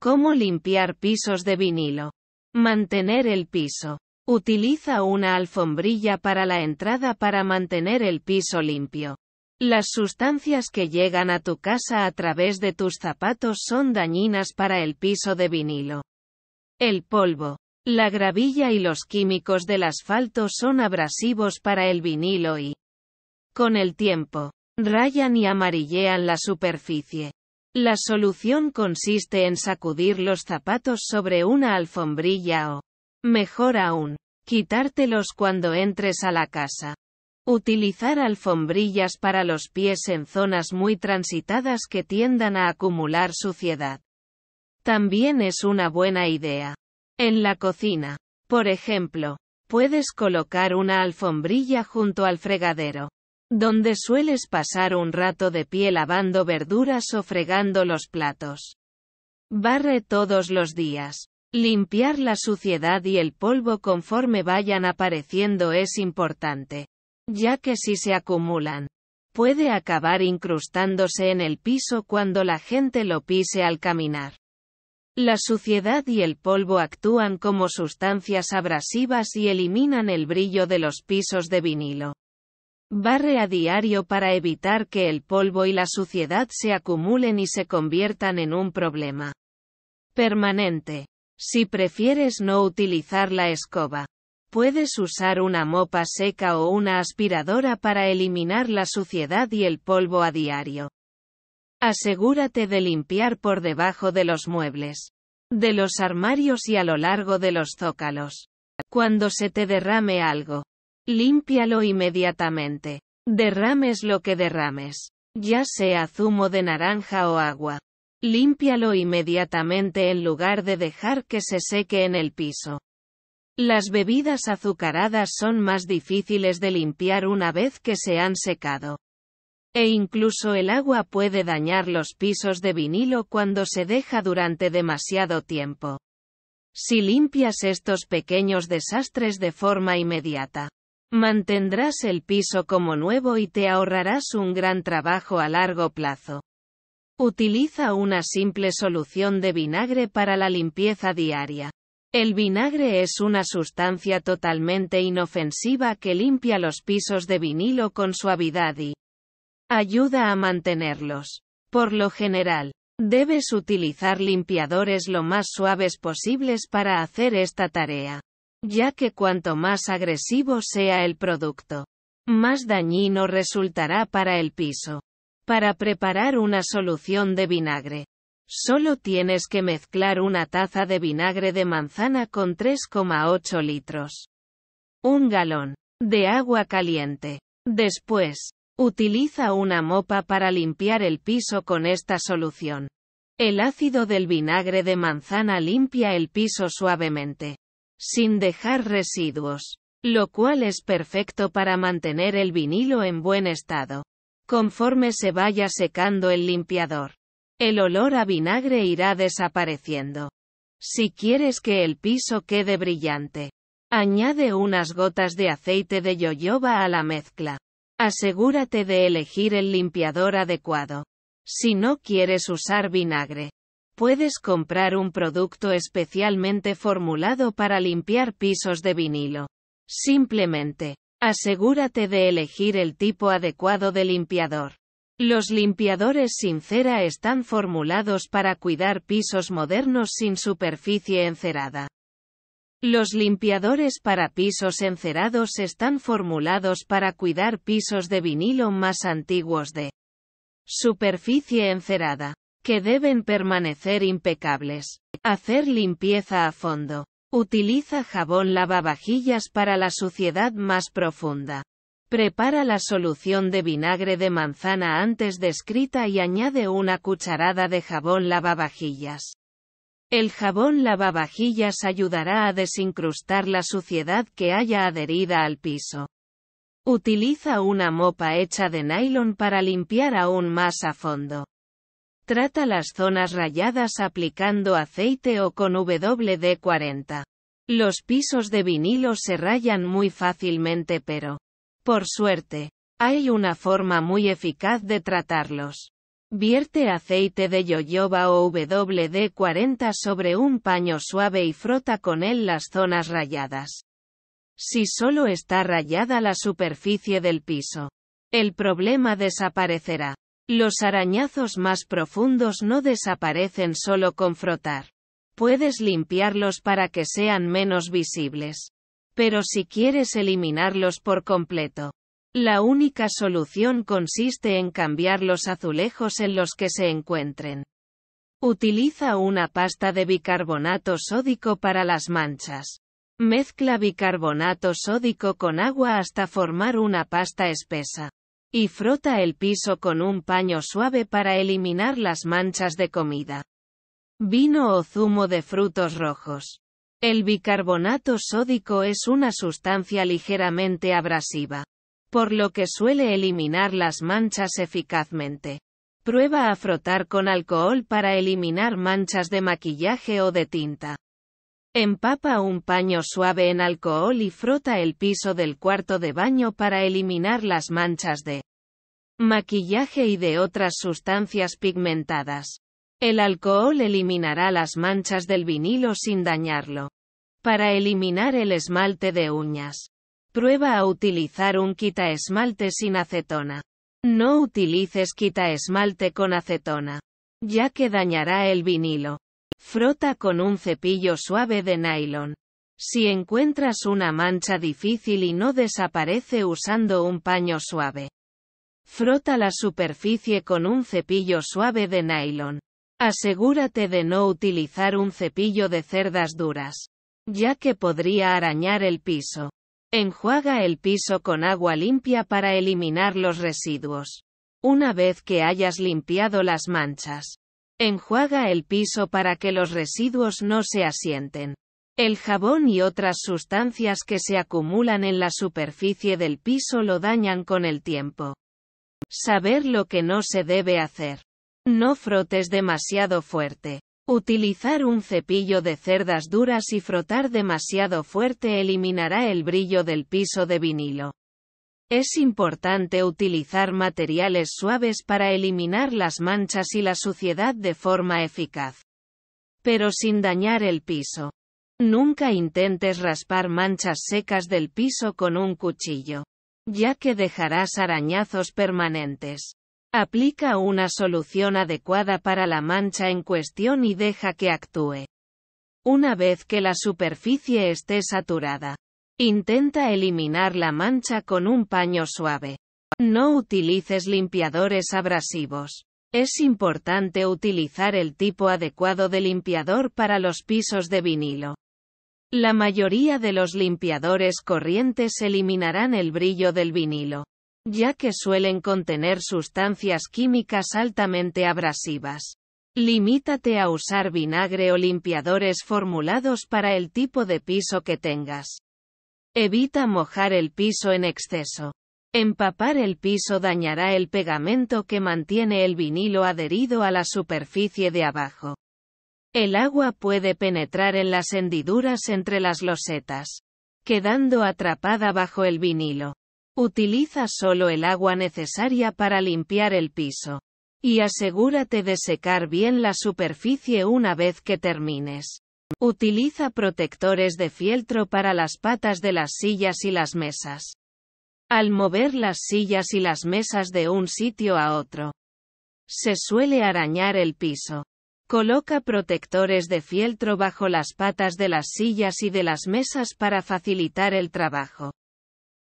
Cómo limpiar pisos de vinilo. Mantener el piso. Utiliza una alfombrilla para la entrada para mantener el piso limpio. Las sustancias que llegan a tu casa a través de tus zapatos son dañinas para el piso de vinilo. El polvo, la gravilla y los químicos del asfalto son abrasivos para el vinilo y, con el tiempo, rayan y amarillean la superficie. La solución consiste en sacudir los zapatos sobre una alfombrilla o, mejor aún, quitártelos cuando entres a la casa. Utilizar alfombrillas para los pies en zonas muy transitadas que tiendan a acumular suciedad. También es una buena idea. En la cocina, por ejemplo, puedes colocar una alfombrilla junto al fregadero donde sueles pasar un rato de pie lavando verduras o fregando los platos. Barre todos los días. Limpiar la suciedad y el polvo conforme vayan apareciendo es importante, ya que si se acumulan, puede acabar incrustándose en el piso cuando la gente lo pise al caminar. La suciedad y el polvo actúan como sustancias abrasivas y eliminan el brillo de los pisos de vinilo. Barre a diario para evitar que el polvo y la suciedad se acumulen y se conviertan en un problema permanente. Si prefieres no utilizar la escoba, puedes usar una mopa seca o una aspiradora para eliminar la suciedad y el polvo a diario. Asegúrate de limpiar por debajo de los muebles, de los armarios y a lo largo de los zócalos. Cuando se te derrame algo, Límpialo inmediatamente. Derrames lo que derrames, ya sea zumo de naranja o agua. Límpialo inmediatamente en lugar de dejar que se seque en el piso. Las bebidas azucaradas son más difíciles de limpiar una vez que se han secado. E incluso el agua puede dañar los pisos de vinilo cuando se deja durante demasiado tiempo. Si limpias estos pequeños desastres de forma inmediata, Mantendrás el piso como nuevo y te ahorrarás un gran trabajo a largo plazo. Utiliza una simple solución de vinagre para la limpieza diaria. El vinagre es una sustancia totalmente inofensiva que limpia los pisos de vinilo con suavidad y ayuda a mantenerlos. Por lo general, debes utilizar limpiadores lo más suaves posibles para hacer esta tarea ya que cuanto más agresivo sea el producto, más dañino resultará para el piso. Para preparar una solución de vinagre, solo tienes que mezclar una taza de vinagre de manzana con 3,8 litros. Un galón de agua caliente. Después, utiliza una mopa para limpiar el piso con esta solución. El ácido del vinagre de manzana limpia el piso suavemente sin dejar residuos, lo cual es perfecto para mantener el vinilo en buen estado. Conforme se vaya secando el limpiador, el olor a vinagre irá desapareciendo. Si quieres que el piso quede brillante, añade unas gotas de aceite de yoyoba a la mezcla. Asegúrate de elegir el limpiador adecuado. Si no quieres usar vinagre, puedes comprar un producto especialmente formulado para limpiar pisos de vinilo. Simplemente, asegúrate de elegir el tipo adecuado de limpiador. Los limpiadores sin cera están formulados para cuidar pisos modernos sin superficie encerada. Los limpiadores para pisos encerados están formulados para cuidar pisos de vinilo más antiguos de superficie encerada que deben permanecer impecables. Hacer limpieza a fondo. Utiliza jabón lavavajillas para la suciedad más profunda. Prepara la solución de vinagre de manzana antes descrita y añade una cucharada de jabón lavavajillas. El jabón lavavajillas ayudará a desincrustar la suciedad que haya adherida al piso. Utiliza una mopa hecha de nylon para limpiar aún más a fondo. Trata las zonas rayadas aplicando aceite o con WD-40. Los pisos de vinilo se rayan muy fácilmente pero, por suerte, hay una forma muy eficaz de tratarlos. Vierte aceite de yoyoba o WD-40 sobre un paño suave y frota con él las zonas rayadas. Si solo está rayada la superficie del piso, el problema desaparecerá. Los arañazos más profundos no desaparecen solo con frotar. Puedes limpiarlos para que sean menos visibles. Pero si quieres eliminarlos por completo, la única solución consiste en cambiar los azulejos en los que se encuentren. Utiliza una pasta de bicarbonato sódico para las manchas. Mezcla bicarbonato sódico con agua hasta formar una pasta espesa. Y frota el piso con un paño suave para eliminar las manchas de comida. Vino o zumo de frutos rojos. El bicarbonato sódico es una sustancia ligeramente abrasiva, por lo que suele eliminar las manchas eficazmente. Prueba a frotar con alcohol para eliminar manchas de maquillaje o de tinta. Empapa un paño suave en alcohol y frota el piso del cuarto de baño para eliminar las manchas de maquillaje y de otras sustancias pigmentadas. El alcohol eliminará las manchas del vinilo sin dañarlo. Para eliminar el esmalte de uñas. Prueba a utilizar un quita esmalte sin acetona. No utilices quita esmalte con acetona, ya que dañará el vinilo. Frota con un cepillo suave de nylon. Si encuentras una mancha difícil y no desaparece usando un paño suave. Frota la superficie con un cepillo suave de nylon. Asegúrate de no utilizar un cepillo de cerdas duras, ya que podría arañar el piso. Enjuaga el piso con agua limpia para eliminar los residuos. Una vez que hayas limpiado las manchas, Enjuaga el piso para que los residuos no se asienten. El jabón y otras sustancias que se acumulan en la superficie del piso lo dañan con el tiempo. Saber lo que no se debe hacer. No frotes demasiado fuerte. Utilizar un cepillo de cerdas duras y frotar demasiado fuerte eliminará el brillo del piso de vinilo. Es importante utilizar materiales suaves para eliminar las manchas y la suciedad de forma eficaz. Pero sin dañar el piso. Nunca intentes raspar manchas secas del piso con un cuchillo, ya que dejarás arañazos permanentes. Aplica una solución adecuada para la mancha en cuestión y deja que actúe. Una vez que la superficie esté saturada, Intenta eliminar la mancha con un paño suave. No utilices limpiadores abrasivos. Es importante utilizar el tipo adecuado de limpiador para los pisos de vinilo. La mayoría de los limpiadores corrientes eliminarán el brillo del vinilo, ya que suelen contener sustancias químicas altamente abrasivas. Limítate a usar vinagre o limpiadores formulados para el tipo de piso que tengas. Evita mojar el piso en exceso. Empapar el piso dañará el pegamento que mantiene el vinilo adherido a la superficie de abajo. El agua puede penetrar en las hendiduras entre las losetas, quedando atrapada bajo el vinilo. Utiliza solo el agua necesaria para limpiar el piso. Y asegúrate de secar bien la superficie una vez que termines. Utiliza protectores de fieltro para las patas de las sillas y las mesas. Al mover las sillas y las mesas de un sitio a otro, se suele arañar el piso. Coloca protectores de fieltro bajo las patas de las sillas y de las mesas para facilitar el trabajo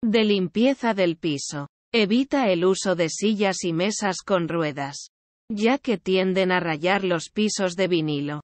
de limpieza del piso. Evita el uso de sillas y mesas con ruedas, ya que tienden a rayar los pisos de vinilo.